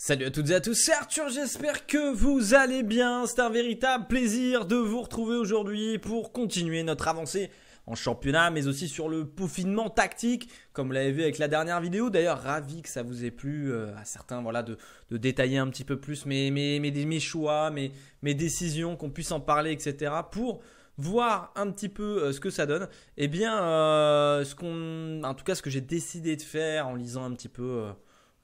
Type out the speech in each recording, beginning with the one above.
Salut à toutes et à tous, c'est Arthur, j'espère que vous allez bien. C'est un véritable plaisir de vous retrouver aujourd'hui pour continuer notre avancée en championnat, mais aussi sur le peaufinement tactique, comme vous l'avez vu avec la dernière vidéo. D'ailleurs, ravi que ça vous ait plu, euh, à certains, voilà, de, détailler un petit peu plus mes, mes, choix, mes, mes décisions, qu'on puisse en parler, etc. pour voir un petit peu euh, ce que ça donne. et eh bien, euh, ce qu'on, en tout cas, ce que j'ai décidé de faire en lisant un petit peu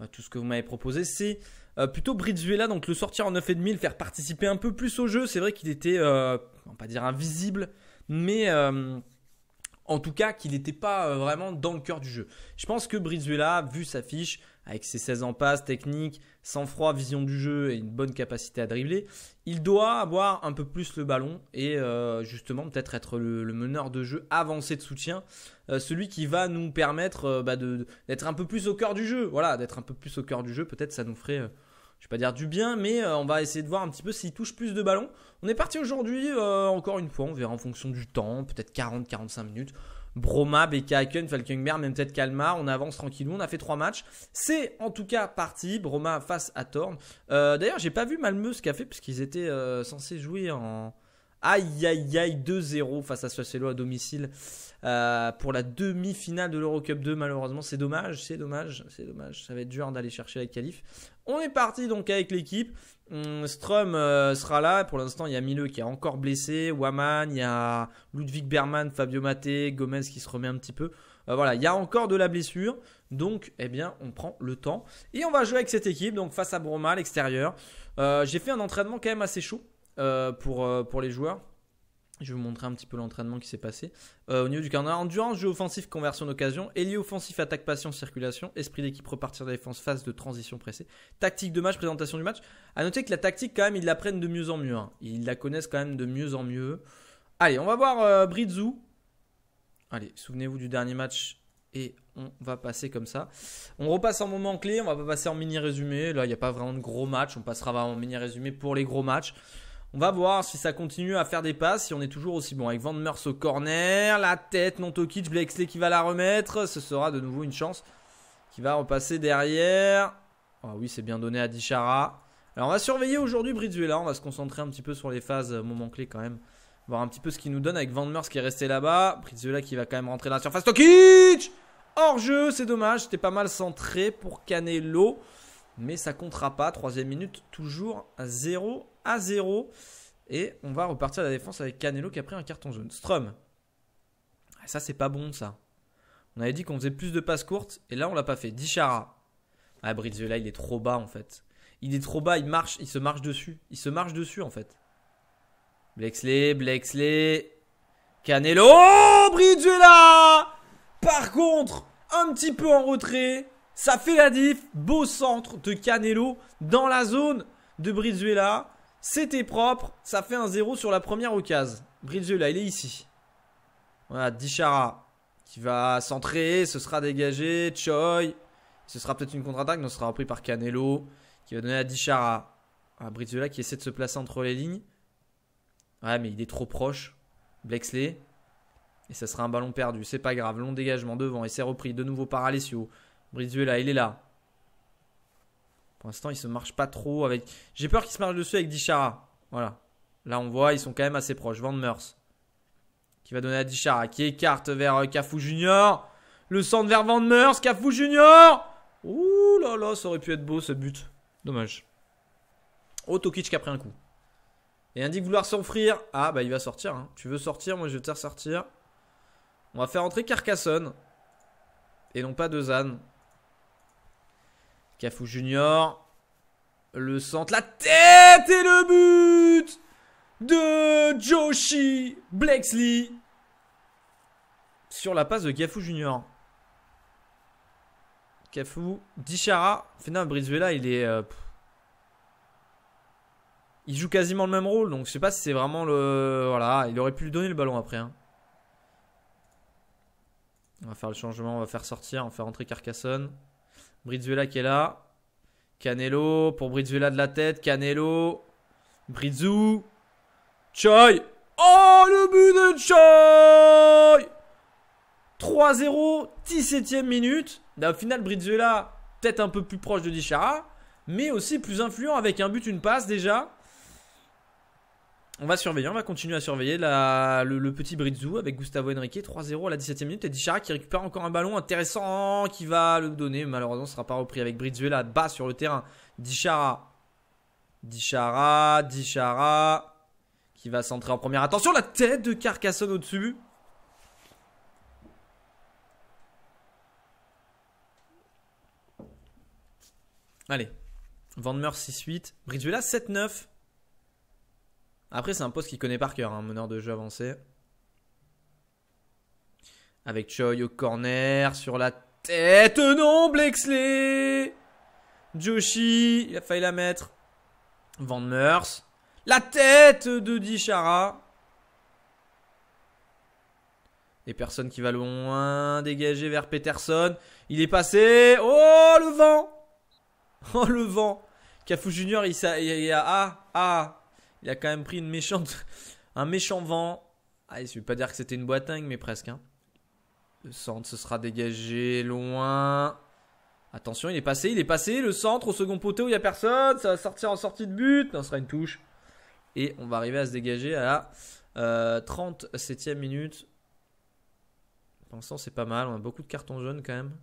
euh, tout ce que vous m'avez proposé. C'est euh, plutôt Brizuela, donc le sortir en 9,5, le faire participer un peu plus au jeu. C'est vrai qu'il était, euh, on va pas dire invisible, mais en tout cas qu'il n'était pas vraiment dans le cœur du jeu. Je pense que Brizuela, vu sa fiche, avec ses 16 en passe, technique, sang-froid, vision du jeu et une bonne capacité à dribbler, il doit avoir un peu plus le ballon et euh, justement peut-être être, le, meneur de jeu avancé de soutien, euh, celui qui va nous permettre euh, bah, d'être un peu plus au cœur du jeu. Voilà, d'être un peu plus au cœur du jeu, peut-être ça nous ferait... je vais pas dire du bien, mais on va essayer de voir un petit peu s'il touche plus de ballons. On est parti aujourd'hui, encore une fois, on verra en fonction du temps, peut-être 40-45 minutes. Broma, Bekaken, Falkenberg, même peut-être Kalmar. On avance tranquillement. On a fait trois matchs. C'est en tout cas parti. Broma face à Thorn. Euh, d'ailleurs, j'ai pas vu Malmö ce qu'a fait parce qu'ils étaient euh, censés jouer en Aïe aïe aïe 2-0 face à Sassuolo à domicile euh, pour la demi-finale de l'Eurocup 2 malheureusement. C'est dommage, c'est dommage, c'est dommage. Ça va être dur d'aller chercher avec qualif. On est parti donc avec l'équipe. Hum, Strom euh, sera là. Pour l'instant, il y a Milleux qui est encore blessé. Waman, il y a Ludwig Berman, Fabio Matte Gomez qui se remet un petit peu. Euh, voilà, il y a encore de la blessure. Donc, eh bien, on prend le temps. Et on va jouer avec cette équipe, donc face à Broma, à l'extérieur. J'ai fait un entraînement quand même assez chaud. Euh, pour, euh, pour les joueurs. Je vais vous montrer un petit peu l'entraînement qui s'est passé. Euh, au niveau du carnet, endurance, jeu offensif, conversion d'occasion, ailier offensif, attaque, patience, circulation, esprit d'équipe, repartir défense, phase de transition pressée, tactique de match, présentation du match. À noter que la tactique, quand même, ils la prennent de mieux en mieux. Hein. Ils la connaissent quand même de mieux en mieux. Allez, on va voir Bridzou Allez, souvenez-vous du dernier match et on va passer comme ça. On repasse en moment clé, on va pas passer en mini résumé. Là, il n'y a pas vraiment de gros match On passera en mini résumé pour les gros matchs. On va voir si ça continue à faire des passes, si on est toujours aussi bon. Avec Van Meurs au corner, la tête, non Tokic, Blakesley qui va la remettre. Ce sera de nouveau une chance qui va repasser derrière. Ah oh oui, c'est bien donné à Dichara. Alors on va surveiller aujourd'hui Brizuela, on va se concentrer un petit peu sur les phases euh, moment clé quand même. Voir un petit peu ce qu'il nous donne avec Van Meurs qui est resté là-bas. Brizuela qui va quand même rentrer dans la surface. Tokic Hors jeu, c'est dommage, c'était pas mal centré pour l'eau. Mais ça comptera pas, troisième minute, toujours à 0 à 0. Et on va repartir à la défense avec Canelo qui a pris un carton jaune. Strum. Ah, ça, c'est pas bon, ça. On avait dit qu'on faisait plus de passes courtes. Et là, on l'a pas fait. Dichara. Ah, Brizuela, il est trop bas, en fait. Il est trop bas, il marche, il se marche dessus. Il se marche dessus, en fait. Blexley, Blexley. Canelo. Oh, Brizuela Par contre, un petit peu en retrait. Ça fait la diff. Beau centre de Canelo dans la zone de Brizuela. C'était propre. Ça fait un 0 sur la première occasion. là, il est ici. Voilà, Dichara qui va centrer. Ce sera dégagé. Choi. Ce sera peut-être une contre-attaque. Non, ce sera repris par Canelo qui va donner à Dichara. À Brizuela qui essaie de se placer entre les lignes. Ouais, mais il est trop proche. Blexley. Et ça sera un ballon perdu. C'est pas grave. Long dégagement devant. Et c'est repris de nouveau par Alessio. Brizuela, il est là. Pour l'instant, il se marche pas trop avec. J'ai peur qu'il se marche dessus avec Dichara. Voilà. Là, on voit, ils sont quand même assez proches. Van Meurs qui va donner à Dichara, qui écarte vers euh, Cafou Junior. Le centre vers Van Meurs, Cafou Junior. Ouh là là, ça aurait pu être beau ce but. Dommage. Oh, qui a pris un coup. Et indique vouloir s'enfuir. Ah, bah il va sortir. Hein. Tu veux sortir, moi je vais te faire sortir. On va faire entrer Carcassonne. Et non pas deux ânes. Gafou Junior. Le centre, la tête et le but de Joshi Blexley sur la passe de Gafou Junior. Cafou, Dichara, Fena Brizuela, il est. Euh, il joue quasiment le même rôle, donc je sais pas si c'est vraiment le. Voilà, il aurait pu lui donner le ballon après. Hein. On va faire le changement, on va faire sortir, on va faire rentrer Carcassonne. Brizuela qui est là. Canelo pour Brizuela de la tête. Canelo. Brizou, Choi. Oh, le but de Choi 3-0, 17ème minute. Là, au final, Brizuela, peut-être un peu plus proche de Dichara, mais aussi plus influent avec un but, une passe déjà. On va surveiller, on va continuer à surveiller le, petit Brizou avec Gustavo Henrique, 3-0 à la 17 e minute et Dichara qui récupère encore un ballon intéressant qui va le donner, malheureusement ce sera pas repris avec là bas sur le terrain, Dichara, Dichara, Dichara qui va centrer en première, attention la tête de Carcassonne au-dessus Allez, Van 6-8, là 7-9 après, c'est un poste qu'il connaît par cœur, un hein, meneur de jeu avancé. Avec Choi au corner, sur la tête, non, Blexley Joshi, il a failli la mettre. Van Meurs. La tête de Dishara. Et personnes qui va loin, dégagé vers Peterson. Il est passé. Oh, le vent Oh, le vent Cafu Junior, il, a, a il a quand même pris une méchante, un méchant vent. Ah, je ne vais pas dire que c'était une boitingue, mais presque. Hein. Le centre se sera dégagé loin. Attention, il est passé, il est passé. Le centre au second poteau, il n'y a personne. Ça va sortir en sortie de but. Non, ce sera une touche. Et on va arriver à se dégager à la 37e euh, minute. Pour l'instant, c'est pas mal. On a beaucoup de cartons jaunes quand même.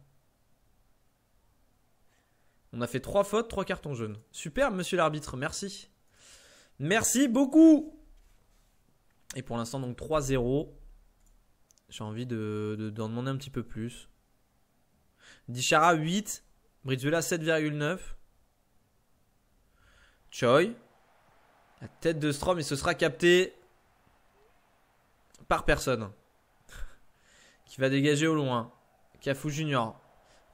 On a fait trois fautes, trois cartons jaunes. Super, monsieur l'arbitre, merci. Merci beaucoup. Et pour l'instant, donc 3-0. J'ai envie d'en de, demander un petit peu plus. Dichara 8. Brizuela 7,9. Choi. La tête de Strom Il ce sera capté par personne. Qui va dégager au loin. Cafu Junior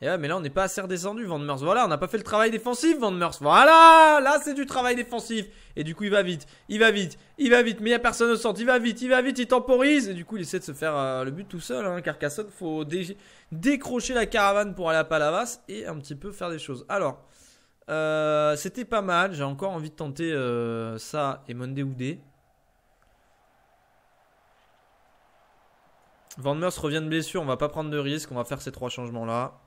mais là, on n'est pas assez redescendu, Van Voilà, on n'a pas fait le travail défensif, Van Voilà, là, c'est du travail défensif. Et du coup, il va vite, il va vite, il va vite. Mais il n'y a personne au centre. Il va vite, il va vite, il temporise. Et du coup, il essaie de se faire euh, le but tout seul. Hein. Carcassonne, faut décrocher la caravane pour aller à Palavas et un petit peu faire des choses. Alors, euh, c'était pas mal. J'ai encore envie de tenter euh, ça et Monde Oudé. Van Meurs revient de blessure. On va pas prendre de risque. On va faire ces trois changements-là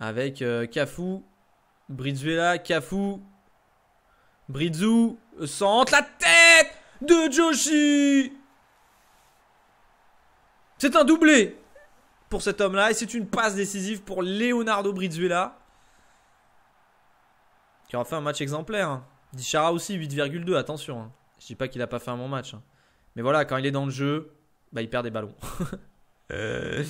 avec euh, Cafou, Brizuela, Cafou, Brizou, centre, la tête de Joshi C'est un doublé pour cet homme-là et c'est une passe décisive pour Leonardo Brizuela qui aura fait un match exemplaire. Hein. Dichara aussi, 8,2, attention. Hein. Je dis pas qu'il a pas fait un bon match. Hein. Mais voilà, quand il est dans le jeu, bah, il perd des ballons. Euh.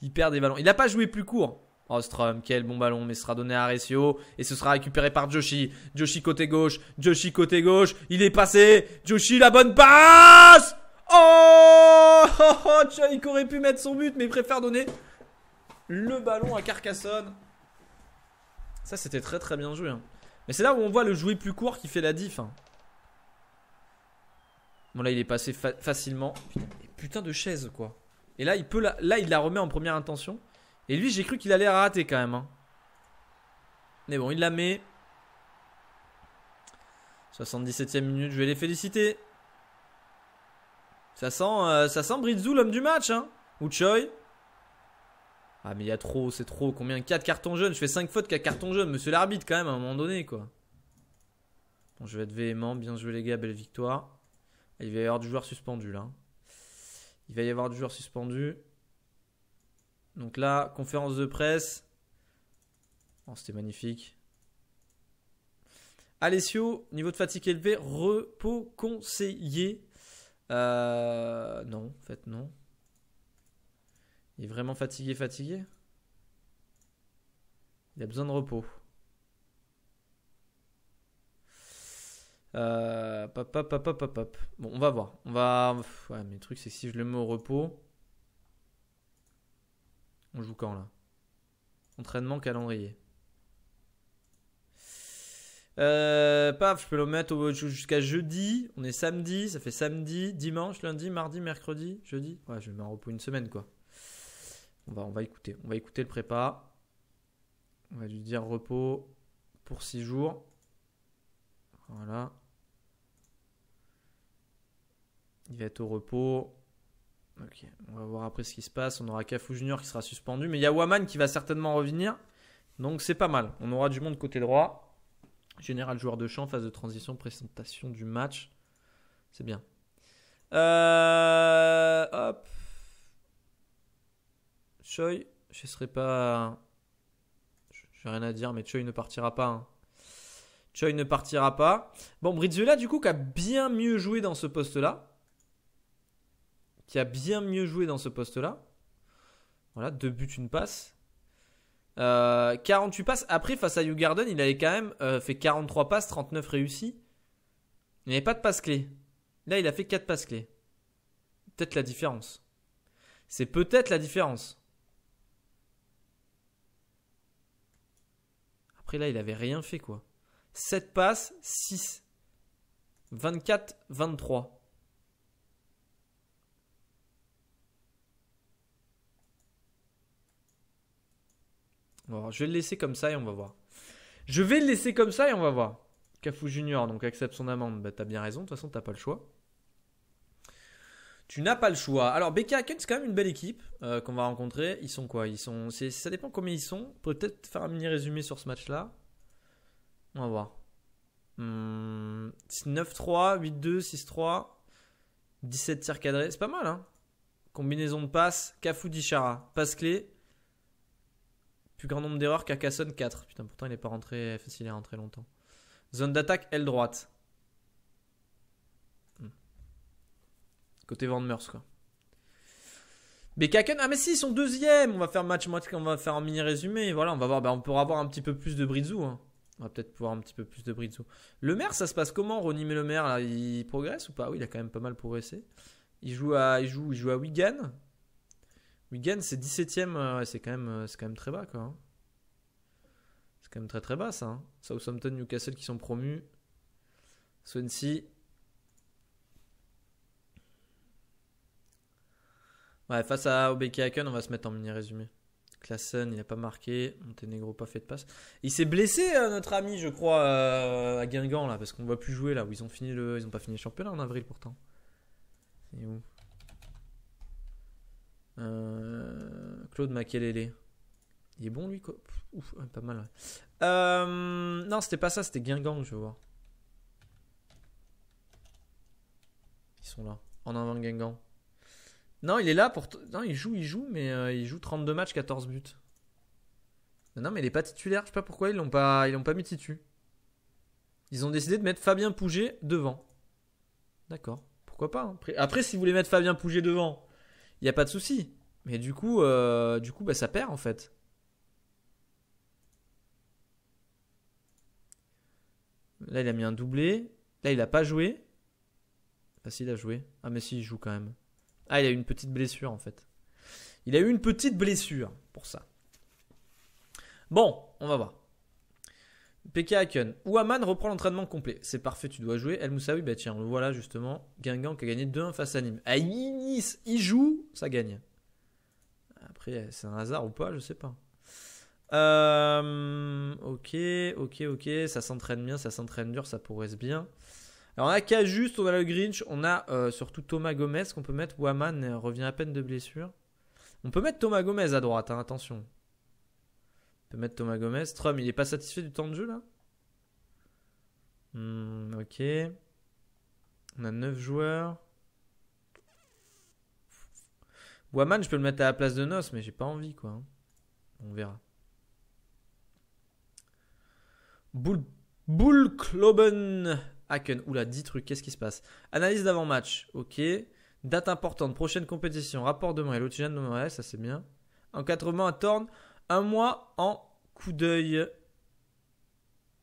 Il perd des ballons. Il n'a pas joué plus court. Ostrom, quel bon ballon, mais sera donné à Arecio et ce sera récupéré par Joshi. Joshi côté gauche, Joshi côté gauche, il est passé, Joshi la bonne passe Oh, oh il aurait pu mettre son but, mais il préfère donner le ballon à Carcassonne. Ça, c'était très très bien joué. Hein. Mais c'est là où on voit le jouet plus court qui fait la diff. Hein. Bon, là, il est passé facilement. Putain, de chaise, quoi. Et là, il peut là, il la remet en première intention. Et lui, j'ai cru qu'il allait rater quand même. Hein. Mais bon, il la met. 77 ème minute, je vais les féliciter. Ça sent, euh, ça sent Brizou l'homme du match, hein. Ou Choi. Ah mais il y a trop, c'est trop. Combien 4 cartons jaunes Je fais 5 fautes, 4 cartons jaunes. Monsieur l'arbitre quand même à un moment donné quoi. Bon je vais être véhément, bien joué les gars, belle victoire. Il va y avoir du joueur suspendu là. Hein. Il va y avoir du joueur suspendu. Donc là, conférence de presse. Oh, C'était magnifique. Alessio, niveau de fatigue élevé, repos conseillé. Euh, non, en fait, non. Il est vraiment fatigué, fatigué. Il a besoin de repos. Euh, pop, pop, pop, pop, pop. Bon, on va voir. On va. Ouais, mais le truc, c'est que si je le mets au repos. On joue quand là Entraînement calendrier. Euh, paf, je peux le mettre jusqu'à jeudi. On est samedi, ça fait samedi, dimanche, lundi, mardi, mercredi, jeudi. Ouais, je vais en repos une semaine quoi. On va, on va écouter. On va écouter le prépa. On va lui dire repos pour 6 jours. Voilà. Il va être au repos. Ok, on va voir après ce qui se passe. On aura Cafu Junior qui sera suspendu, mais il y a Waman qui va certainement revenir. Donc c'est pas mal. On aura du monde côté droit. Général joueur de champ, phase de transition, présentation du match. C'est bien. Euh, hop. Choi, je serai pas. J'ai rien à dire, mais Choi ne partira pas. Hein. Choi ne partira pas. Bon, Brizuela, du coup, qui a bien mieux joué dans ce poste-là qui a bien mieux joué dans ce poste-là. Voilà, deux buts, une passe. 48 euh, passes. Après, face à Garden, il avait quand même euh, fait 43 passes, 39 réussies. Il n'y avait pas de passe clé. Là, il a fait 4 passes clés. Peut-être la différence. C'est peut-être la différence. Après, là, il avait rien fait, quoi. 7 passes, 6. 24, 23. Je vais le laisser comme ça et on va voir. Je vais le laisser comme ça et on va voir. Kafu Junior, donc accepte son amende. Bah, t'as bien raison, de toute façon, t'as pas le choix. Tu n'as pas le choix. Alors, BK c'est quand même une belle équipe euh, qu'on va rencontrer. Ils sont quoi Ils sont. Ça dépend combien ils sont. Peut-être faire un mini résumé sur ce match-là. On va voir. 9-3, 8-2, 6-3, 17 tirs cadrés. C'est pas mal, hein Combinaison de passes, Kafu Dichara. Passe clé, plus grand nombre d'erreurs qu'Akasson 4. Putain, pourtant il n'est pas rentré facile à rentrer longtemps. Zone d'attaque, aile droite. Hmm. Côté Van Meurs, quoi. Bekaken, ah mais si, ils sont deuxième. On va faire match, on va faire un mini résumé. Voilà, on va voir, bah, on pourra avoir un petit peu plus de Brizou. Hein. On va peut-être pouvoir un petit peu plus de Brizou. Le maire, ça se passe comment Ronnie le maire, là, il progresse ou pas Oui, il a quand même pas mal progressé. Il joue à, il joue, il joue à Wigan. Wigan, c'est 17ème, euh, c'est quand, même, euh, quand même très bas, quoi. Hein. C'est quand même très très bas, ça. Hein. Southampton, Newcastle qui sont promus. Swansea. Ouais, face à Obeki Haken, on va se mettre en mini-résumé. Klassen, il n'a pas marqué. Montenegro, pas fait de passe. Il s'est blessé, euh, notre ami, je crois, à Guingamp, là, parce qu'on ne va plus jouer, là, où ils ont fini le... Ils n'ont pas fini le championnat en avril, pourtant. C'est où euh, Claude Makelele. Il est bon lui quoi Ouf, pas mal. Euh, non, c'était pas ça, c'était Guingamp, je vois voir. Ils sont là. En avant Guingamp. Non, il est là pour. Non, il joue, il joue, mais euh, il joue 32 matchs, 14 buts. Non, mais il est pas titulaire, je sais pas pourquoi ils l'ont pas, ils l'ont pas mis titu. Ils ont décidé de mettre Fabien Pouget devant. D'accord, pourquoi pas. Hein. Après, si vous voulez mettre Fabien Pouget devant, il n'y a pas de souci. Mais du coup, euh, du coup bah, ça perd en fait. Là, il a mis un doublé. Là, il n'a pas joué. Ah si, il a joué. Ah mais si, il joue quand même. Ah, il a eu une petite blessure en fait. Il a eu une petite blessure pour ça. Bon, on va voir. PK Haken. Waman reprend l'entraînement complet. C'est parfait, tu dois jouer. El Moussaoui, bah tiens, on le voit justement. Guingamp qui a gagné 2-1 face à Nîmes. Aïnis, il joue, ça gagne. Après, c'est un hasard ou pas, je sais pas. Euh, ok, ok, ok. Ça s'entraîne bien, ça s'entraîne dur, ça pourrait se bien. Alors on a Kajus, on a le Grinch, on a euh, surtout Thomas Gomez qu'on peut mettre. Waman euh, revient à peine de blessure. On peut mettre Thomas Gomez à droite, hein, attention peut mettre Thomas Gomez. Trump il n'est pas satisfait du temps de jeu là hmm, Ok. On a 9 joueurs. Waman, je peux le mettre à la place de Nos, mais j'ai pas envie quoi. Hein. On verra. Boul Kloben Haken. Oula, 10 trucs, qu'est-ce qui se passe Analyse d'avant-match, ok. Date importante, prochaine compétition, rapport de et' Otigène de Morel, ça c'est bien. Encadrement à Torn. Un mois en coup d'œil.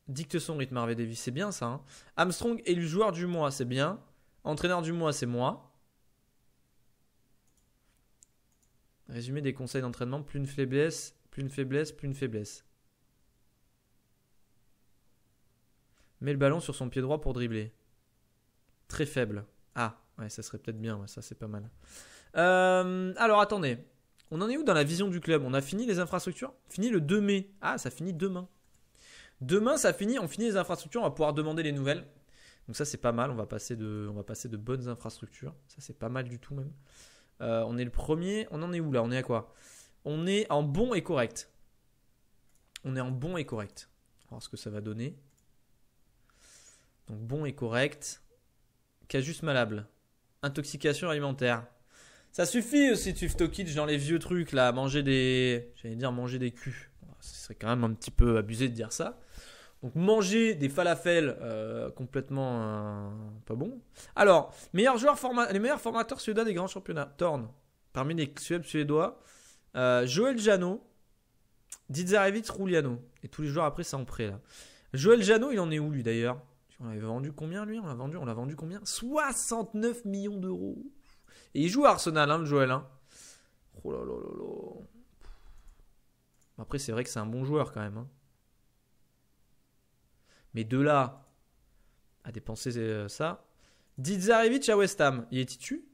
Dicte son rythme, Harvey Davis, c'est bien ça. Hein. Armstrong Armstrong le joueur du mois, c'est bien. Entraîneur du mois, c'est moi. Résumé des conseils d'entraînement, plus une faiblesse, plus une faiblesse, plus une faiblesse. Mets le ballon sur son pied droit pour dribbler. Très faible. Ah, ouais, ça serait peut-être bien, ça c'est pas mal. Euh, alors attendez, on en est où dans la vision du club On a fini les infrastructures Fini le 2 mai. Ah, ça finit demain. Demain, ça finit, on finit les infrastructures, on va pouvoir demander les nouvelles. Donc ça, c'est pas mal, on va passer de, on va passer de bonnes infrastructures. Ça, c'est pas mal du tout même. Euh, on est le premier, on en est où là On est à quoi On est en bon et correct. On est en bon et correct. On va voir ce que ça va donner. Donc bon et correct. Casus malable. Intoxication alimentaire. Ça suffit aussi, tu Tokic, dans les vieux trucs, là, manger des. J'allais dire manger des culs. Ce serait quand même un petit peu abusé de dire ça. Donc manger des falafels euh, complètement euh, pas bon. Alors, meilleur joueur les meilleurs formateurs suédois des grands championnats. Torn, parmi les suédois, euh, Joël Jano, Dizarevic, Ruliano. Et tous les joueurs après, ça en prêt là. Joël Jano, il en est où lui d'ailleurs On l'avait vendu combien lui On l'a vendu, on l'a vendu combien 69 millions d'euros. Et il joue à Arsenal, hein, le Joël. Hein. Oh Après, c'est vrai que c'est un bon joueur quand même. Hein. Mais de là à dépenser euh, ça. Dizarevic à West Ham, il est titu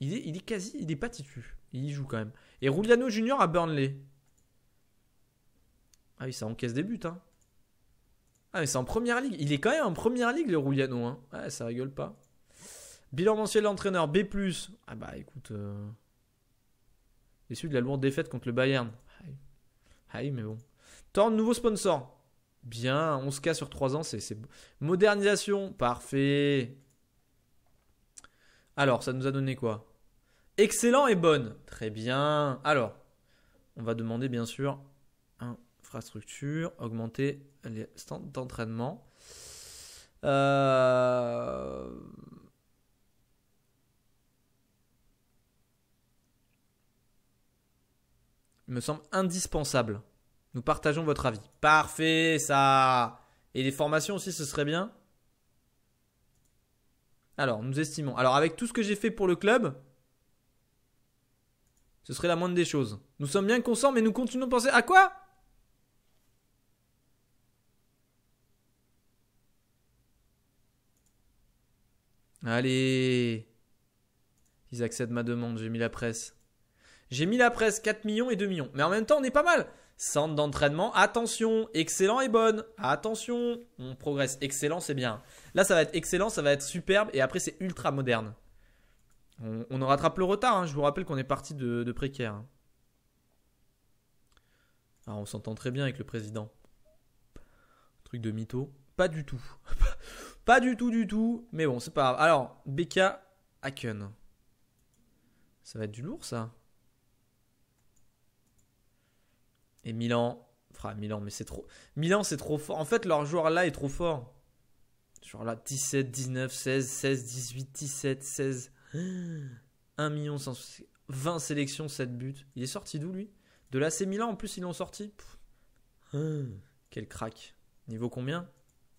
il est, il est quasi, il est pas titu. Il y joue quand même. Et Ruliano Junior à Burnley. Ah oui, ça encaisse des buts. Ah, mais c'est en première ligue. Il est quand même en première ligue, le Ruliano. Hein. Ah, ça rigole pas. Bilan mensuel d'entraîneur, B. Ah bah écoute. Euh... de la lourde défaite contre le Bayern. Aïe, mais bon. Tant de nouveau sponsor. Bien, on se k sur 3 ans, c'est Modernisation, parfait. Alors, ça nous a donné quoi Excellent et bonne. Très bien. Alors, on va demander bien sûr infrastructure, augmenter les stands d'entraînement. Euh, il me semble indispensable. Nous partageons votre avis. Parfait, ça. Et les formations aussi, ce serait bien. Alors, nous estimons. Alors, avec tout ce que j'ai fait pour le club, ce serait la moindre des choses. Nous sommes bien conscients, mais nous continuons de penser à quoi Allez Ils acceptent ma demande, j'ai mis la presse. J'ai mis la presse 4 millions et 2 millions. Mais en même temps, on est pas mal. Centre d'entraînement, attention, excellent et bonne. Attention, on progresse. Excellent, c'est bien. Là, ça va être excellent, ça va être superbe. Et après, c'est ultra moderne. On, en rattrape le retard. Hein. Je vous rappelle qu'on est parti de, précaire. Hein. Alors, ah, on s'entend très bien avec le président. Truc de mytho. Pas du tout. pas du tout, du tout. Mais bon, c'est pas grave. Alors, Becca Haken. Ça va être du lourd, ça. Et Milan, enfin Milan, mais c'est trop. Milan, c'est trop fort. En fait, leur joueur là est trop fort. Genre là, 17, 19, 16, 16, 18, 17, 16. 1 million 20 sélections, 7 buts. Il est sorti d'où lui De l'AC Milan en plus, ils l'ont sorti. Quel crack. Niveau combien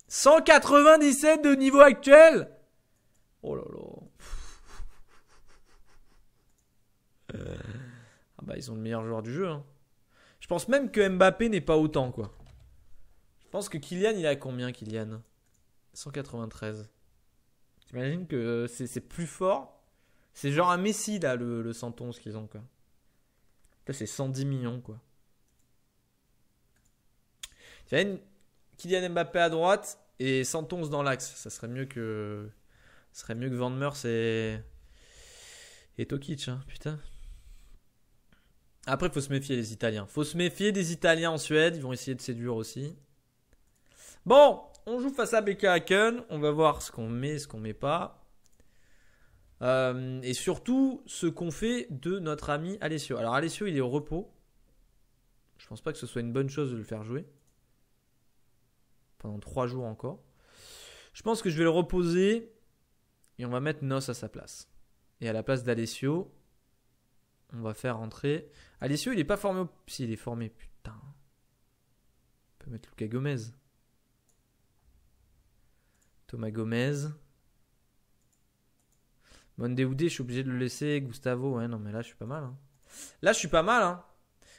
197 de niveau actuel Oh là là. Ah bah ils ont le meilleur joueur du jeu. Hein. Je pense même que Mbappé n'est pas autant, quoi. Je pense que Kylian, il a combien, Kylian 193. T'imagines que euh, c'est plus fort C'est genre un Messi, là, le, le 111 qu'ils ont, quoi. C'est 110 millions, quoi. Kylian Mbappé à droite et 111 dans l'axe. Ça serait mieux que... Ça serait mieux que Van Meurs et... Et Tokic, hein, putain. Après, il faut se méfier des Italiens. faut se méfier des Italiens en Suède. Ils vont essayer de séduire aussi. Bon, on joue face à BK Haken. On va voir ce qu'on met, ce qu'on met pas. Euh, et surtout, ce qu'on fait de notre ami Alessio. Alors, Alessio, il est au repos. Je pense pas que ce soit une bonne chose de le faire jouer. Pendant trois jours encore. Je pense que je vais le reposer. Et on va mettre Nos à sa place. Et à la place d'Alessio, on va faire rentrer. Alessio, il n'est pas formé. S'il Si, il est formé, putain. On peut mettre Lucas Gomez. Thomas Gomez. Mondeoudé, je suis obligé de le laisser. Gustavo, ouais, non, mais là, je suis pas mal. Hein. Là, je suis pas mal. Hein.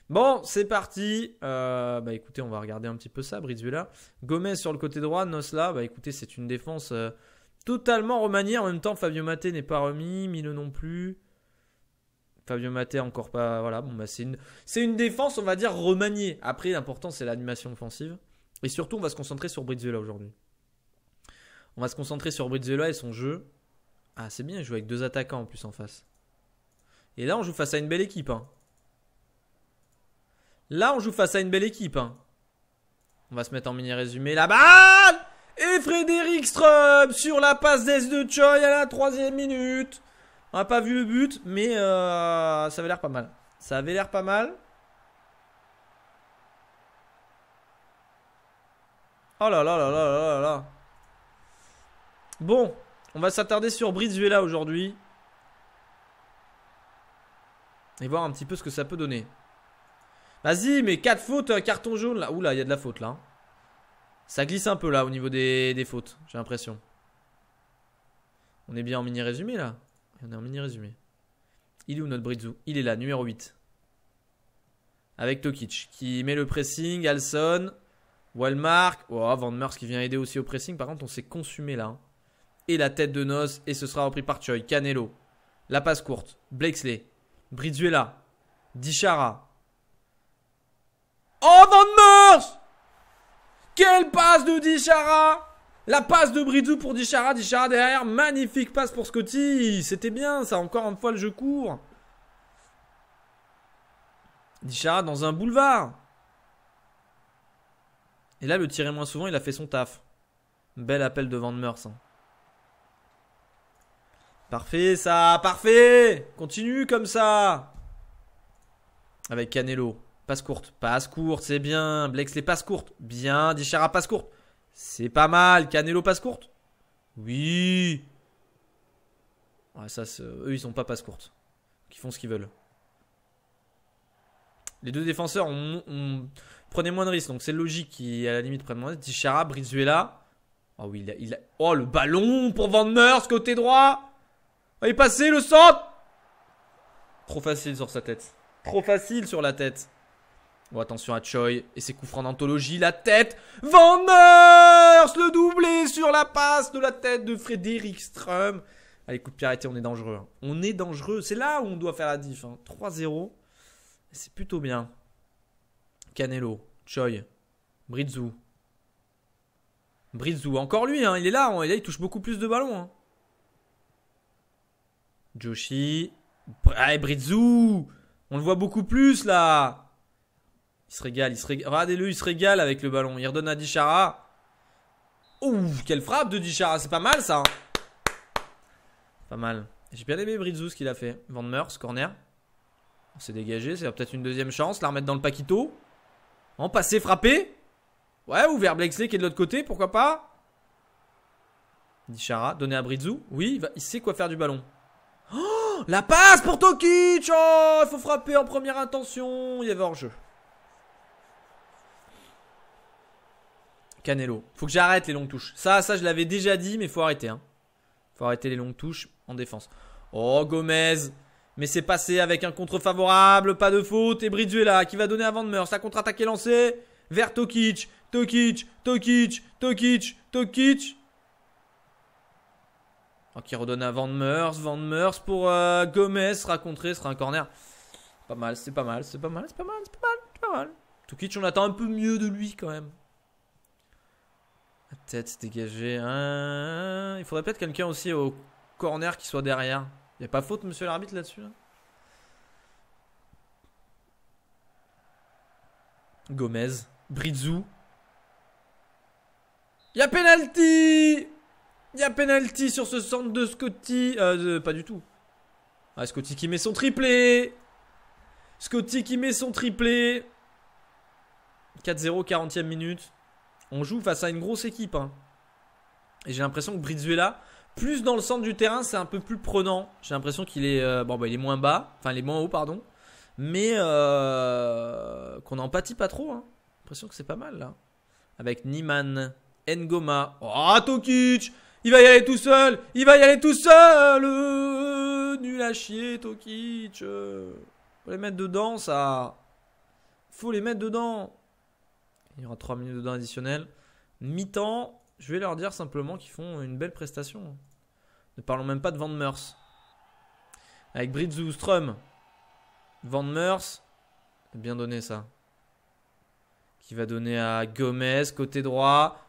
Bon, c'est parti. Euh, bah écoutez, on va regarder un petit peu ça, Brizuela. Gomez sur le côté droit, Nosla. Bah écoutez, c'est une défense euh, totalement remaniée. En même temps, Fabio Maté n'est pas remis, Milo non plus. Fabio Maté encore pas. Voilà, bon, bah, c'est une, une, défense, on va dire, remaniée. Après, l'important, c'est l'animation offensive. Et surtout, on va se concentrer sur Brizuela aujourd'hui. On va se concentrer sur Brizuela et son jeu. Ah, c'est bien, il joue avec deux attaquants en plus en face. Et là, on joue face à une belle équipe. Hein. Là, on joue face à une belle équipe. Hein. On va se mettre en mini résumé. La balle Et Frédéric Strub sur la passe des de Choi à la troisième minute. On n'a pas vu le but, mais euh, ça avait l'air pas mal. Ça avait l'air pas mal. Oh là là là là là là là. Bon, on va s'attarder sur Brizuela aujourd'hui. Et voir un petit peu ce que ça peut donner. Vas-y, mais 4 fautes, carton jaune là. Oula, il y a de la faute là. Ça glisse un peu là au niveau des fautes, j'ai l'impression. On est bien en mini résumé là. On un mini résumé. Il est où notre Brizu? Il est là, numéro 8. Avec Tokic qui met le pressing, Alson, Walmark. Oh, Van Meurs qui vient aider aussi au pressing. Par contre, on s'est consumé là. Hein. Et la tête de noce. Et ce sera repris par Choi. Canelo. La passe courte. Blakesley. Brizuela. Dichara. Oh, Van Meurs Quelle passe de Dichara la passe de Bridou pour Dichara. Dichara derrière. Magnifique passe pour Scotty. C'était bien ça. Encore une fois, le jeu court. Dichara dans un boulevard. Et là, le tirer moins souvent, il a fait son taf. Bel appel de Van Meurs. Hein. Parfait ça. Parfait. Continue comme ça. Avec Canelo. Passe courte. Passe courte. C'est bien. Blex les passes courtes. Bien. Dichara passe courte. C'est pas mal. Canelo passe courte Oui. ça, euh, eux, ils sont pas passe courte. Ils font ce qu'ils veulent. Les deux défenseurs ont, prenaient moins de risques, donc c'est logique qu'ils, à la limite, prennent moins de risques. Tichara, Brizuela. Oh oui, il a, Oh, le ballon pour Van ce côté droit. Ah, il est passé, le centre Trop facile sur sa tête. Trop facile sur la tête. Bon, attention à Choi et ses coups francs d'anthologie. La tête. Van le doublé sur la passe de la tête de Frédéric Strum. Allez, coup de pied arrêté, on est dangereux. Hein. On est dangereux. C'est là où on doit faire la diff. 3-0. Hein. C'est plutôt bien. Canelo, Choi, Brizou. Brizou, encore lui, hein. il est là, il, là, il touche beaucoup plus de ballons. Joshi. Allez, Brizou On le voit beaucoup plus là il se régale, il se régale. Regardez-le, il se régale avec le ballon. Il redonne à Dichara. Ouh, quelle frappe de Dichara. C'est pas mal ça. Hein. pas mal. J'ai bien aimé Brizou ce qu'il a fait. Van Meurs, corner. On s'est dégagé, c'est peut-être une deuxième chance. La remettre dans le paquito. En passer, frapper. Ouais, ou vers Blexley qui est de l'autre côté, pourquoi pas. Dichara, donner à Brizou. Oui, il, sait quoi faire du ballon. Oh, la passe pour Tokic Oh, il faut frapper en première intention. Il y avait hors-jeu. Canelo. Faut que j'arrête les longues touches. Ça, ça, je l'avais déjà dit, mais faut arrêter. Hein. Faut arrêter les longues touches en défense. Oh, Gomez. Mais c'est passé avec un contre-favorable, pas de faute. Et là, qui va donner à Van La contre-attaque est lancée vers Tokic. Tokic, Tokic, Tokic, Tokic. Oh, qui redonne à Van Meurs. Van Meurs pour euh, Gomez. Sera contré, sera un corner. Pas mal, c'est pas mal, c'est pas mal, c'est pas mal, c'est pas mal, c'est pas mal. Tokic, on attend un peu mieux de lui quand même. Tête dégagée. Hein. Il faudrait peut-être quelqu'un aussi au corner qui soit derrière. Il n'y a pas faute, monsieur l'arbitre, là-dessus Gomez. Brizou. Il y a penalty Il y a penalty sur ce centre de Scotty. Euh, pas du tout. Ah, Scotty qui met son triplé Scotty qui met son triplé 4-0, 40ème minute on joue face à une grosse équipe. Hein. Et j'ai l'impression que Brizuela, plus dans le centre du terrain, c'est un peu plus prenant. J'ai l'impression qu'il est, euh, bon, bah, il est moins bas, enfin, il est moins haut, pardon. Mais euh, qu'on qu'on pâtit pas trop. Hein. J'ai l'impression que c'est pas mal, là. Avec Niman, Ngoma. Oh, Tokic Il va y aller tout seul Il va y aller tout seul Nul à chier, Tokic Faut les mettre dedans, ça Faut les mettre dedans il y aura 3 minutes de temps additionnel. Mi-temps, je vais leur dire simplement qu'ils font une belle prestation. Ne parlons même pas de Van Meurs. Avec ou Strum, Van Meurs, bien donné ça. Qui va donner à Gomez, côté droit.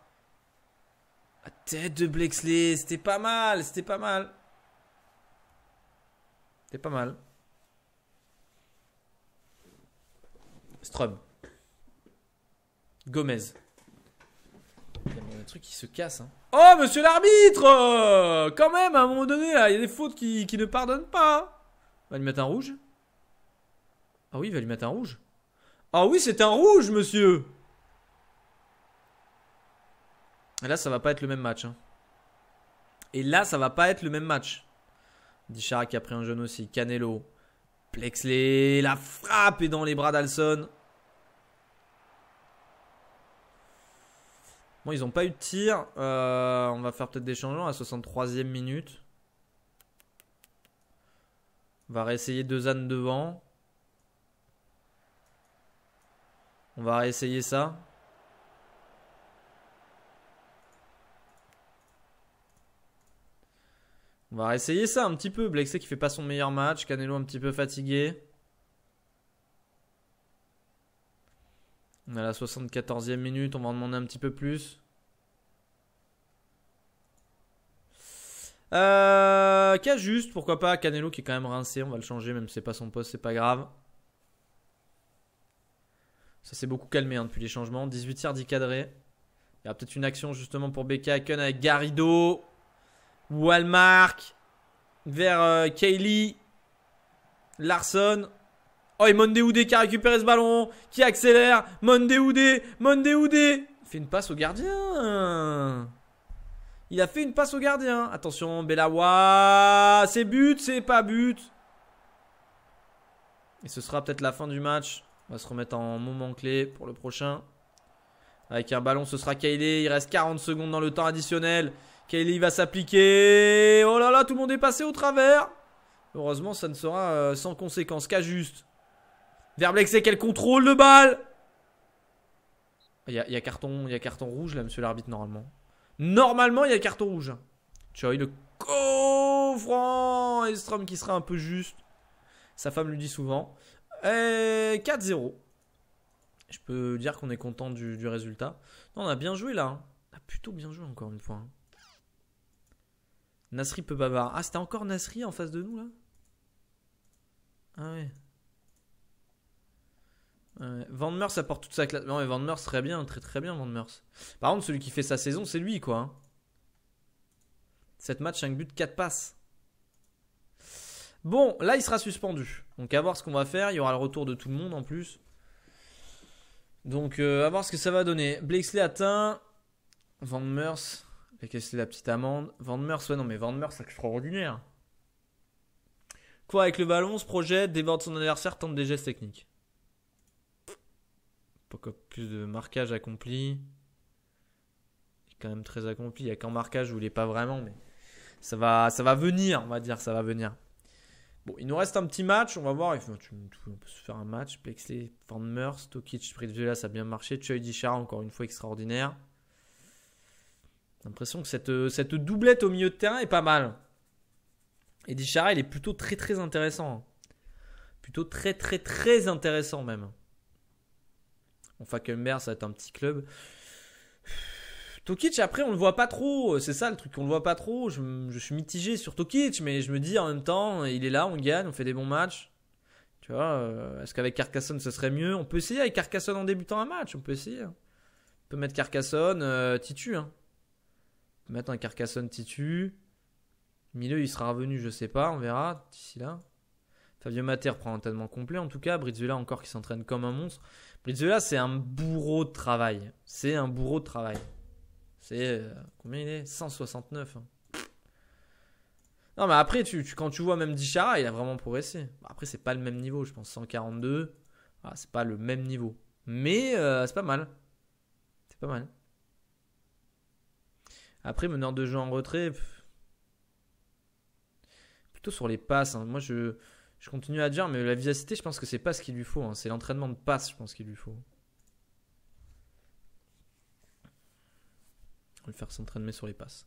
À tête de Blexley, c'était pas mal, c'était pas mal. C'était pas mal. Strum. Gomez. Il y a un truc qui se casse. Hein. Oh, monsieur l'arbitre euh, Quand même, à un moment donné, là, il y a des fautes qui, ne pardonnent pas. va lui mettre un rouge. Ah oui, il va lui mettre un rouge. Ah oui, c'est un rouge, monsieur Et là, ça va pas être le même match. Hein. Et là, ça va pas être le même match. Dichara qui a pris un jeune aussi. Canelo. Plexley. La frappe est dans les bras d'Alson. Bon, ils n'ont pas eu de tir. Euh, on va faire peut-être des changements à 63e minute. On va réessayer deux ânes devant. On va réessayer ça. On va réessayer ça un petit peu. Blexé qui fait pas son meilleur match. Canelo un petit peu fatigué. On est à la 74e minute, on va en demander un petit peu plus. Euh, juste, pourquoi pas Canelo qui est quand même rincé, on va le changer, même si c'est pas son poste, c'est pas grave. Ça s'est beaucoup calmé hein, depuis les changements. 18 tiers 10 cadrés. Il y a peut-être une action justement pour BK Haken avec Garrido. Walmark. Vers euh, Kaylee. Larson. Oh, et Mondeoudé qui a récupéré ce ballon, qui accélère. Mondeoudé, Il Fait une passe au gardien. Il a fait une passe au gardien. Attention, Belawa. C'est but, c'est pas but. Et ce sera peut-être la fin du match. On va se remettre en moment clé pour le prochain. Avec un ballon, ce sera Kaylé. Il reste 40 secondes dans le temps additionnel. Kaylee va s'appliquer. Oh là là, tout le monde est passé au travers. Heureusement, ça ne sera euh, sans conséquence. Qu'à juste c'est qu'elle contrôle le balle Il y a, carton, y a carton rouge là, monsieur l'arbitre, normalement. Normalement, il y a carton rouge. Tu as eu le coffrant Estrom qui sera un peu juste. Sa femme lui dit souvent. 4-0. Eh, Je peux dire qu'on est content du, résultat. on a bien joué là. Hein. On a plutôt bien joué encore une fois. Hein. Nasri peut bavard. Ah, c'était encore Nasri en face de nous là Ah ouais. Van apporte toute sa classe. Non, mais Van très bien, très très bien Van Par contre, celui qui fait sa saison, c'est lui quoi. 7 hein. matchs, 5 buts, 4 passes. Bon, là il sera suspendu. Donc à voir ce qu'on va faire. Il y aura le retour de tout le monde en plus. Donc euh, à voir ce que ça va donner. Blakesley atteint. Van Meurs. c'est la petite amende. Van ouais non mais Van Meurs c'est extraordinaire. Quoi avec le ballon, Ce projet déborde son adversaire, tente des gestes techniques plus de marquage accompli Il est quand même très accompli. Il n'y a qu'un marquage où il n'est pas vraiment, mais ça va, ça va venir, on va dire, ça va venir. Bon, il nous reste un petit match, on va voir. on peut se faire un match. Pexley, Van Meurs, Tokic, Vela, ça a bien marché. Choi Dishara, encore une fois, extraordinaire. J'ai l'impression que cette, cette doublette au milieu de terrain est pas mal. Et Dichara, il est plutôt très très intéressant. Plutôt très très très intéressant même. On fait ça va être un petit club. Tokic, après, on le voit pas trop. C'est ça le truc, on le voit pas trop. Je, suis mitigé sur Tokic, mais je me dis en même temps, il est là, on gagne, on fait des bons matchs. Tu vois, euh, est-ce qu'avec Carcassonne, ce serait mieux On peut essayer avec Carcassonne en débutant un match, on peut essayer. Hein. On peut mettre Carcassonne, euh, Titu. Hein. On peut mettre un Carcassonne, Titu. Milieu, il sera revenu, je sais pas, on verra d'ici là. Fabio Mater prend un entraînement complet en tout cas. Brizuela encore qui s'entraîne comme un monstre là, c'est un bourreau de travail. C'est un bourreau de travail. C'est. Euh, combien il est 169. Hein. Non, mais après, tu, quand tu vois même Dichara, il a vraiment progressé. Bah, après, c'est pas le même niveau, je pense. 142, ah, c'est pas le même niveau. Mais euh, c'est pas mal. C'est pas mal. Après, meneur de jeu en retrait. Plutôt sur les passes. Hein. Moi, je, je continue à dire, mais la visacité, je pense que c'est pas ce qu'il lui faut. Hein. C'est l'entraînement de passe, je pense qu'il lui faut. On va le faire s'entraîner sur les passes.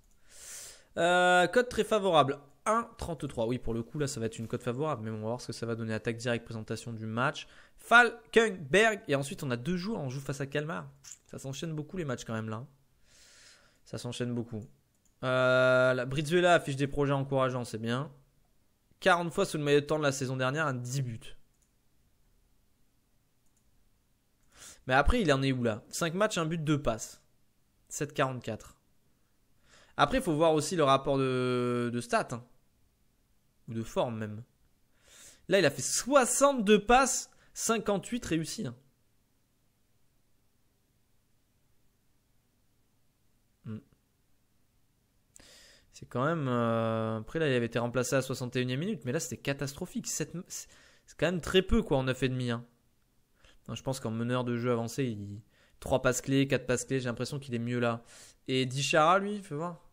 Euh, code très favorable 1 1,33. Oui, pour le coup, là, ça va être une code favorable, mais on va voir ce que ça va donner. Attaque directe, présentation du match. Falkenberg. Et ensuite, on a deux jours, on joue face à Kalmar. Ça s'enchaîne beaucoup les matchs quand même là. Ça s'enchaîne beaucoup. Euh, la Brizuela affiche des projets encourageants, c'est bien. 40 fois sous le maillot de temps de la saison dernière, un 10 buts. Mais après, il en est où là 5 matchs, 1 but, 2 passes. 7-44. Après, il faut voir aussi le rapport de, de stats. Hein. Ou de forme même. Là, il a fait 62 passes, 58 réussies. Hein. C'est quand même. Euh, après, là, il avait été remplacé à 61e minute, mais là, c'était catastrophique. C'est quand même très peu, quoi, en 9,5. Hein. Non, je pense qu'en meneur de jeu avancé, il... 3 passes clés, 4 passes clés, j'ai l'impression qu'il est mieux là. Et Dichara, lui, fait voir.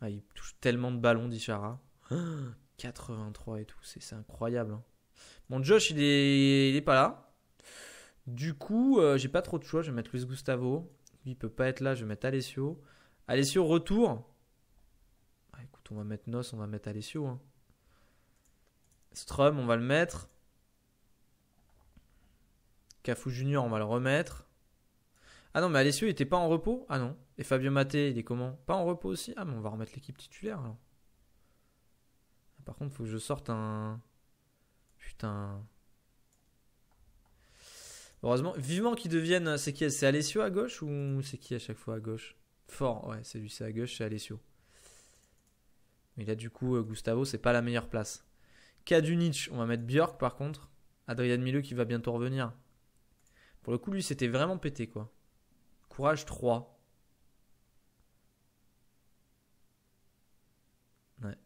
Ah, il touche tellement de ballons, Dichara. 83 et tout, c'est incroyable. Hein. Mon Bon, Josh, il est, il est pas là. Du coup, euh, j'ai pas trop de choix. Je vais mettre Luis Gustavo. Lui, il peut pas être là. Je vais mettre Alessio. Alessio, retour. Ah, écoute, on va mettre Nos, on va mettre Alessio. Hein. Strum, on va le mettre. Cafou Junior, on va le remettre. Ah non, mais Alessio, il était pas en repos Ah non. Et Fabio Maté, il est comment Pas en repos aussi Ah, mais on va remettre l'équipe titulaire alors. Ah, par contre, faut que je sorte un. Putain. Heureusement, vivement qu'ils deviennent. C'est qui C'est Alessio à gauche ou c'est qui à chaque fois à gauche Fort, ouais, c'est du à gauche chez Alessio. Mais là, du coup, euh, Gustavo, c'est pas la meilleure place. Kadunich, on va mettre Björk par contre. Adrien Milieu qui va bientôt revenir. Pour le coup, lui, c'était vraiment pété, quoi. Courage 3.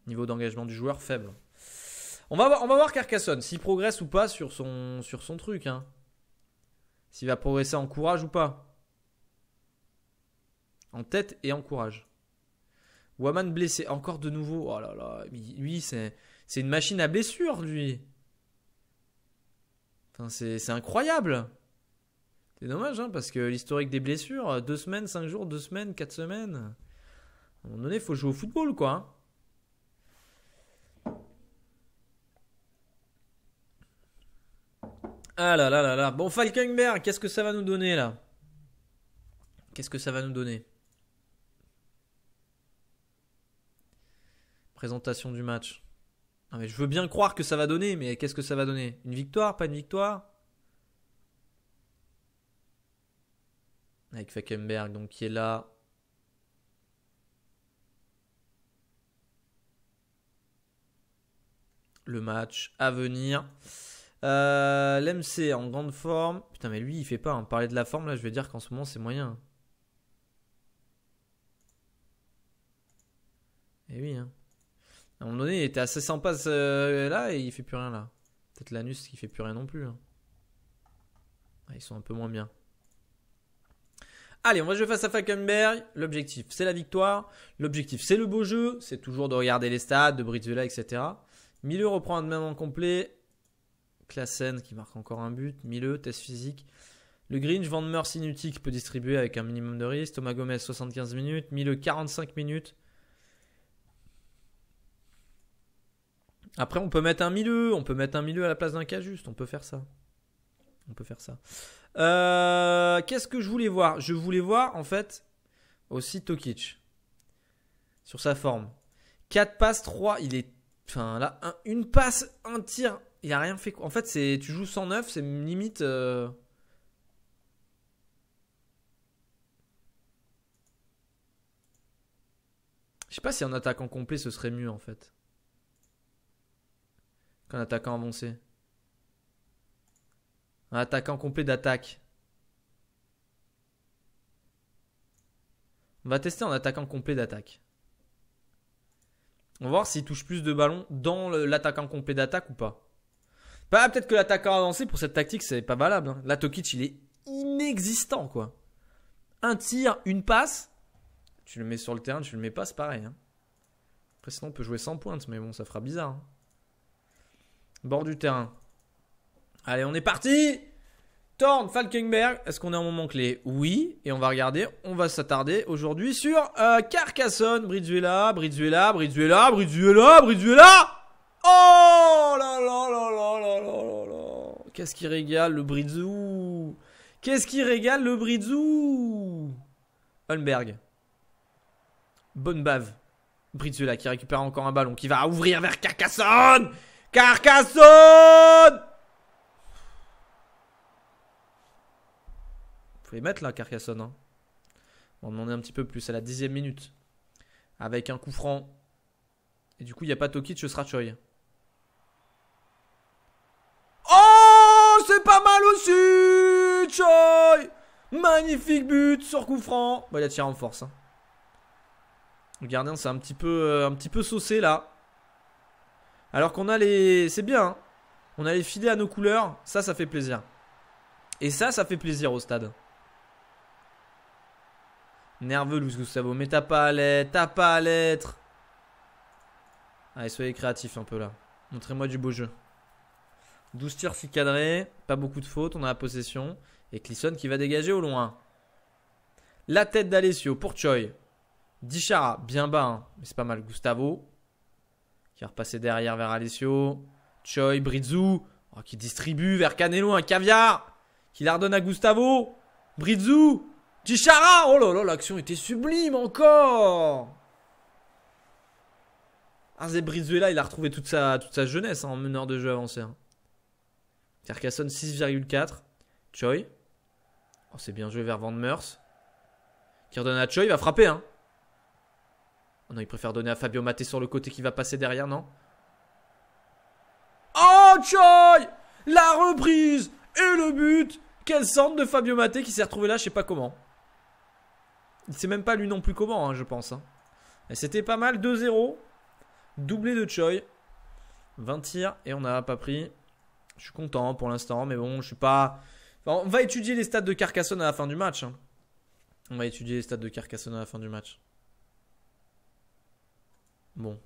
niveau d'engagement du joueur faible. On va voir, on va voir Carcassonne, s'il progresse ou pas sur son, sur son truc. Hein. S'il va progresser en courage ou pas en tête et en courage. Waman blessé, encore de nouveau. Oh là là, lui, c'est une machine à blessures, lui. Enfin, c'est incroyable. C'est dommage, hein, parce que l'historique des blessures, deux semaines, cinq jours, deux semaines, quatre semaines. À un moment donné, il faut jouer au football, quoi. Hein. Ah là là là là. Bon, Falkenberg, qu'est-ce que ça va nous donner, là Qu'est-ce que ça va nous donner Présentation du match. Non, mais je veux bien croire que ça va donner, mais qu'est-ce que ça va donner Une victoire Pas une victoire Avec Fakenberg, donc qui est là. Le match à venir. Euh, L'MC en grande forme. Putain, mais lui, il fait pas. Hein. Parler de la forme, là, je vais dire qu'en ce moment, c'est moyen. Eh oui, hein. À un moment donné, il était assez sympa là et il fait plus rien là. Peut-être l'anus qui fait plus rien non plus. Hein. Ah, ils sont un peu moins bien. Allez, on va jouer face à Falkenberg. L'objectif, c'est la victoire. L'objectif, c'est le beau jeu. C'est toujours de regarder les stades, de là, etc. Milieu reprend un même en complet. Klassen qui marque encore un but. Milieu, test physique. Le Grinch, Van Meurs, peut distribuer avec un minimum de risque. Thomas Gomez, 75 minutes. Milieu, 45 minutes. Après, on peut mettre un milieu, on peut mettre un milieu à la place d'un cas juste, on peut faire ça. On peut faire ça. Euh, qu'est-ce que je voulais voir Je voulais voir en fait aussi Tokic sur sa forme. 4 passes, 3, il est. Enfin là, une passe, un tir, il a rien fait. En fait, c'est tu joues 109, c'est limite. Euh, je sais pas si en attaquant complet ce serait mieux en fait qu'un attaquant avancé. Un attaquant complet d'attaque. On va tester en attaquant complet d'attaque. On va voir s'il touche plus de ballons dans l'attaquant complet d'attaque ou pas. Bah, peut-être que l'attaquant avancé pour cette tactique, c'est pas valable. Hein. Là, Tokic, il est inexistant, quoi. Un tir, une passe. Tu le mets sur le terrain, tu le mets pas, c'est pareil. Hein. Après, sinon, on peut jouer sans pointe, mais bon, ça fera bizarre. Hein. Bord du terrain. Allez, on est parti Thorne, Falkenberg, est-ce qu'on est en moment clé Oui, et on va regarder, on va s'attarder aujourd'hui sur euh, Carcassonne, Brizuela, Brizuela, Brizuela, Brizuela, Brizuela Oh là là là là là là là Qu'est-ce qui régale le Bridzou Qu'est-ce qui régale le Bridzou Holmberg. Bonne bave. Brizuela qui récupère encore un ballon, qui va ouvrir vers Carcassonne Carcassonne Vous pouvez mettre là, Carcassonne. Hein. On en est un petit peu plus à la dixième minute. Avec un coup franc. Et du coup, il n'y a pas Toki, ce sera Choi. Oh C'est pas mal aussi Choi Magnifique but sur coup franc. Bon il a tiré en force. Hein. Le gardien, c'est un petit peu, euh, un petit peu saucé là. Alors qu'on a les. C'est bien, hein. on a les filets à nos couleurs, ça, ça fait plaisir. Et ça, ça fait plaisir au stade. Nerveux, Gustavo, mais t'as pas à l'être, t'as pas à l'être. Allez, soyez créatifs un peu là. Montrez-moi du beau jeu. 12 tirs, 6 cadrés, pas beaucoup de fautes, on a la possession. Et Clisson qui va dégager au loin. La tête d'Alessio pour Choi. Dichara, bien bas, hein. mais c'est pas mal. Gustavo, qui a repassé derrière vers Alessio. Choi, Brizou, oh, qui distribue vers Canelo un caviar, qui la redonne à Gustavo. Brizou, Tichara, oh là là, l'action était sublime encore. Arze ah, là. il a retrouvé toute sa, toute sa jeunesse hein, en meneur de jeu avancé. Carcassonne hein. 6,4. Choi. Oh, c'est bien joué vers Van Meurs. Qui redonne à Choi, il va frapper. Hein non, il préfère donner à Fabio Maté sur le côté qui va passer derrière, non Oh, Choi La reprise Et le but Quel centre de Fabio Maté qui s'est retrouvé là, je sais pas comment. Il sait même pas lui non plus comment, hein, je pense. Mais hein. C'était pas mal, 2-0. Doublé de Choi. 20 tirs et on n'a pas pris. Je suis content pour l'instant, mais bon, je suis pas. on va étudier les stats de Carcassonne à la fin du match. Hein. On va étudier les stats de Carcassonne à la fin du match. Bon.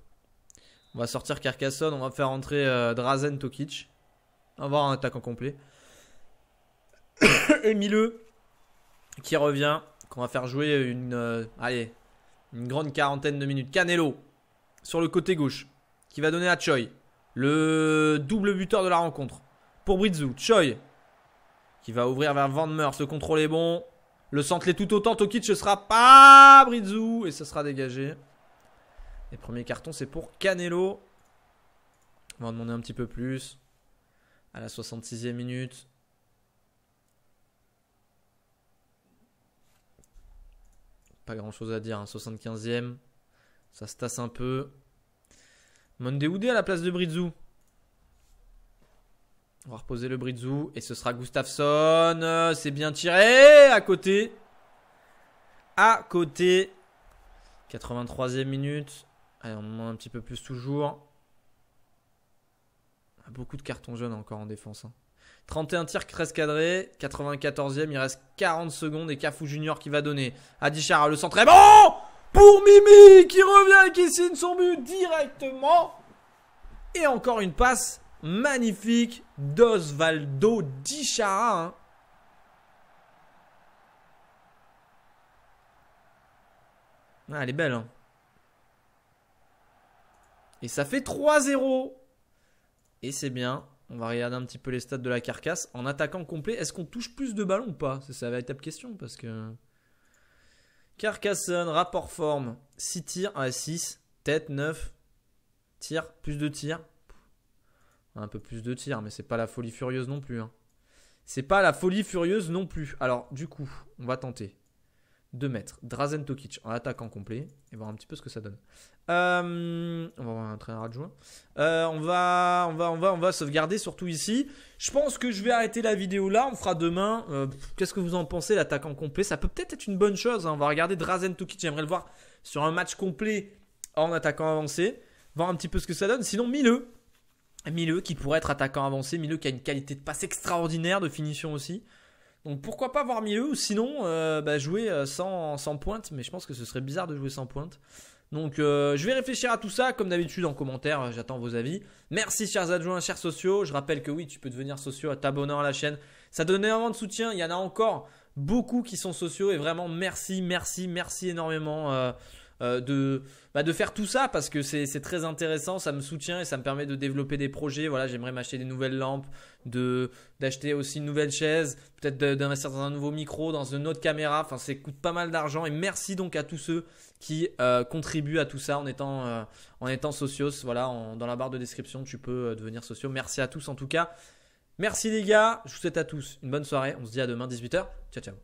On va sortir Carcassonne, on va faire entrer euh, Drazen Tokic. On va avoir un hein, attaquant complet. Et Mileux qui revient, qu'on va faire jouer une, euh, allez, une grande quarantaine de minutes. Canelo sur le côté gauche qui va donner à Choi, le double buteur de la rencontre. Pour Brizou, Choi qui va ouvrir vers Van ce Le contrôle est bon. Le centre est tout autant. Tokic ne sera pas Brizou. Et ça sera dégagé. Et premier carton, c'est pour Canelo. On va en demander un petit peu plus. À la 66e minute. Pas grand chose à dire. Hein. 75e. Ça se tasse un peu. Mondeoudé à la place de Brizou. On va reposer le Brizou. Et ce sera Gustafsson. C'est bien tiré. À côté. À côté. 83e minute. Allez, on demande un petit peu plus toujours. Beaucoup de cartons jaunes encore en défense. 31 hein. tirs, 13 cadrés. 94 ème il reste 40 secondes. Et Cafou Junior qui va donner à Dichara le centre. est bon Pour Mimi qui revient et qui signe son but directement. Et encore une passe magnifique d'Osvaldo Dichara. Hein. Ah, elle est belle. Hein. Et ça fait 3-0. Et c'est bien. On va regarder un petit peu les stats de la carcasse. En attaquant complet, est-ce qu'on touche plus de ballons ou pas C'est la véritable question parce que... Carcassonne, rapport forme, 6 tirs, à 6, tête 9, tir, plus de tirs. Un peu plus de tirs, mais c'est pas la folie furieuse non plus. Hein. C'est pas la folie furieuse non plus. Alors, du coup, on va tenter de mettre Drazen Tokic en attaquant complet et voir un petit peu ce que ça donne. Euh, on va avoir un entraîneur adjoint. Euh, on, va, on, va, on, va, on va sauvegarder surtout ici. Je pense que je vais arrêter la vidéo là. On fera demain. Euh, qu'est-ce que vous en pensez, l'attaquant complet Ça peut peut-être être une bonne chose. Hein. On va regarder Drazen Tokic. J'aimerais le voir sur un match complet en attaquant avancé. Voir un petit peu ce que ça donne. Sinon, Mileux. Mileux qui pourrait être attaquant avancé. Mileux qui a une qualité de passe extraordinaire, de finition aussi. Donc pourquoi pas voir mieux ou sinon euh, bah, jouer euh, sans, sans, pointe, mais je pense que ce serait bizarre de jouer sans pointe. Donc euh, je vais réfléchir à tout ça, comme d'habitude en commentaire, j'attends vos avis. Merci chers adjoints, chers sociaux, je rappelle que oui, tu peux devenir sociaux à t'abonnant à la chaîne. Ça donne énormément de soutien, il y en a encore beaucoup qui sont sociaux et vraiment merci, merci, merci énormément. Euh, bah, de, faire tout ça parce que c'est très intéressant, ça me soutient et ça me permet de développer des projets. Voilà, j'aimerais m'acheter des nouvelles lampes, d'acheter aussi une nouvelle chaise, peut-être d'investir dans un nouveau micro, dans une autre caméra. Enfin, ça coûte pas mal d'argent et merci donc à tous ceux qui euh, contribuent à tout ça en étant, euh, en étant socios. Voilà, dans la barre de description, tu peux devenir sociaux. Merci à tous en tout cas. Merci les gars, je vous souhaite à tous une bonne soirée. On se dit à demain 18h. Ciao ciao.